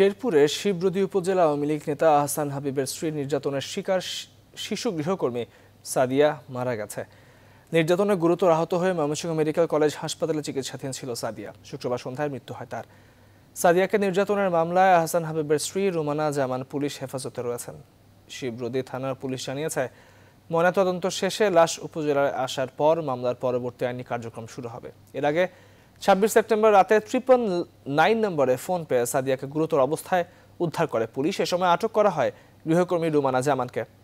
শেরপুরের শিবরদী উপজেলা আওয়ামী লীগ নেতা আহসান হাবিবের স্ত্রী নির্যাতনের শিকার শিশু গৃহকর্মী সাদিয়া মারা গেছে নির্যাতনে গুরুতর আহত হয়ে ময়মনসিংহ মেডিকেল কলেজ হাসপাতালে চিকিৎসাধীন ছিল সাদিয়া শুক্রবার সন্ধ্যায় মৃত্যু হয় তার সাদিয়াকে নির্যাতনের মামলায় আহসান হাবিবের স্ত্রী রুমানা জামান পুলিশ হেফাজতে রয়েছেন শিবরদী থানার পুলিশ জানিয়েছে ময়নাতদন্ত শেষে লাশ উপজেলায় আসার পর মামলার পরবর্তী আইনি কার্যক্রম শুরু হবে এর আগে ছাব্বিশ সেপ্টেম্বর রাতে ট্রিপল নাইন নম্বরে ফোন পেয়ে সাদিয়াকে গুরুতর অবস্থায় উদ্ধার করে পুলিশ এ সময় আটক করা হয় গৃহকর্মী রুমানা জামানকে